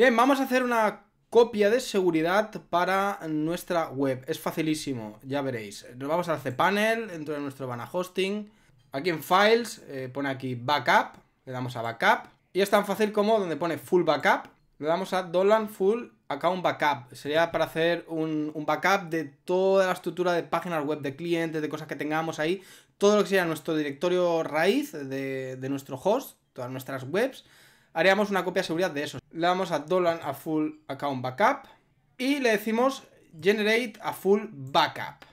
Bien, vamos a hacer una copia de seguridad para nuestra web. Es facilísimo, ya veréis. Nos vamos al cPanel, dentro de nuestro Bana Hosting. Aquí en Files, eh, pone aquí Backup, le damos a Backup. Y es tan fácil como donde pone Full Backup, le damos a Dolan Full Account Backup. Sería para hacer un, backup de toda la estructura de páginas web, de clientes, de cosas que tengamos ahí. Todo lo que sea nuestro directorio raíz de, de nuestro host, todas nuestras webs, haríamos una copia de seguridad de eso le damos a Dolan a full account backup y le decimos generate a full backup.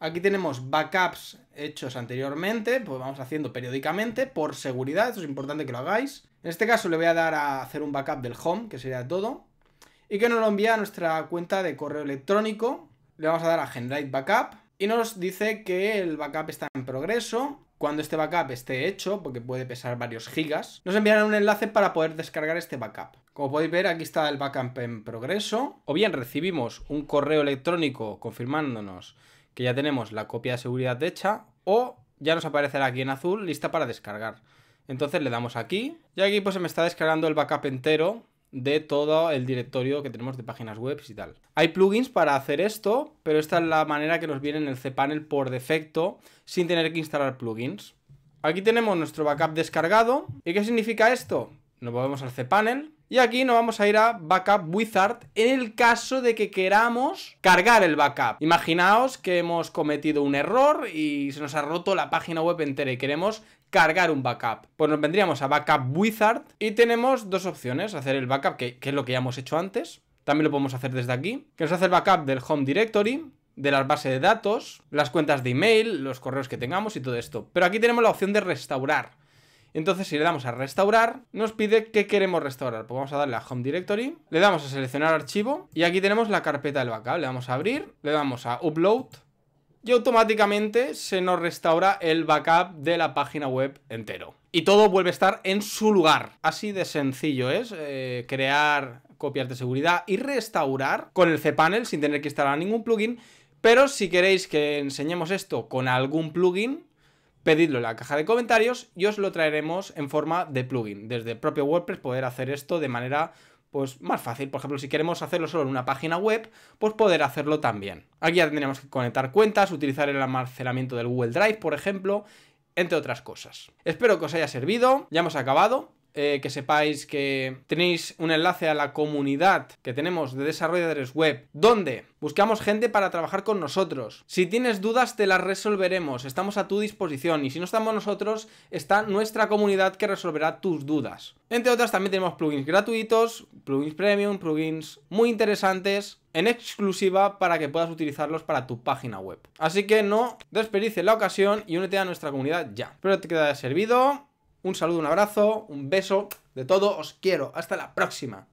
Aquí tenemos backups hechos anteriormente, pues vamos haciendo periódicamente por seguridad, esto es importante que lo hagáis. En este caso le voy a dar a hacer un backup del home, que sería todo, y que nos lo envía a nuestra cuenta de correo electrónico. Le vamos a dar a generate backup y nos dice que el backup está en progreso cuando este backup esté hecho, porque puede pesar varios gigas, nos enviarán un enlace para poder descargar este backup. Como podéis ver, aquí está el backup en progreso. O bien recibimos un correo electrónico confirmándonos que ya tenemos la copia de seguridad hecha, o ya nos aparecerá aquí en azul, lista para descargar. Entonces le damos aquí, y aquí pues se me está descargando el backup entero, de todo el directorio que tenemos de páginas web y tal. Hay plugins para hacer esto, pero esta es la manera que nos viene en el cPanel por defecto, sin tener que instalar plugins. Aquí tenemos nuestro backup descargado. ¿Y qué significa esto? Nos volvemos al cPanel. Y aquí nos vamos a ir a Backup Wizard en el caso de que queramos cargar el backup. Imaginaos que hemos cometido un error y se nos ha roto la página web entera y queremos cargar un backup. Pues nos vendríamos a Backup Wizard y tenemos dos opciones. Hacer el backup, que, es lo que ya hemos hecho antes. También lo podemos hacer desde aquí. Que nos hace el backup del Home Directory de las bases de datos, las cuentas de email, los correos que tengamos y todo esto. Pero aquí tenemos la opción de restaurar. Entonces si le damos a restaurar, nos pide qué queremos restaurar. Pues vamos a darle a Home Directory, le damos a seleccionar archivo y aquí tenemos la carpeta del backup. Le damos a abrir, le damos a Upload y automáticamente se nos restaura el backup de la página web entero. Y todo vuelve a estar en su lugar. Así de sencillo es eh, crear copias de seguridad y restaurar con el cPanel sin tener que instalar ningún plugin. Pero si queréis que enseñemos esto con algún plugin, pedidlo en la caja de comentarios y os lo traeremos en forma de plugin. Desde el propio WordPress poder hacer esto de manera pues más fácil. Por ejemplo, si queremos hacerlo solo en una página web, pues poder hacerlo también. Aquí ya tendríamos que conectar cuentas, utilizar el almacenamiento del Google Drive, por ejemplo, entre otras cosas. Espero que os haya servido, ya hemos acabado. Eh, que sepáis que tenéis un enlace a la comunidad que tenemos de desarrolladores web, donde buscamos gente para trabajar con nosotros. Si tienes dudas, te las resolveremos, estamos a tu disposición y si no estamos nosotros, está nuestra comunidad que resolverá tus dudas. Entre otras, también tenemos plugins gratuitos, plugins premium, plugins muy interesantes en exclusiva para que puedas utilizarlos para tu página web. Así que no desperdicies la ocasión y únete a nuestra comunidad ya. Espero que te haya servido. Un saludo, un abrazo, un beso, de todo, os quiero. Hasta la próxima.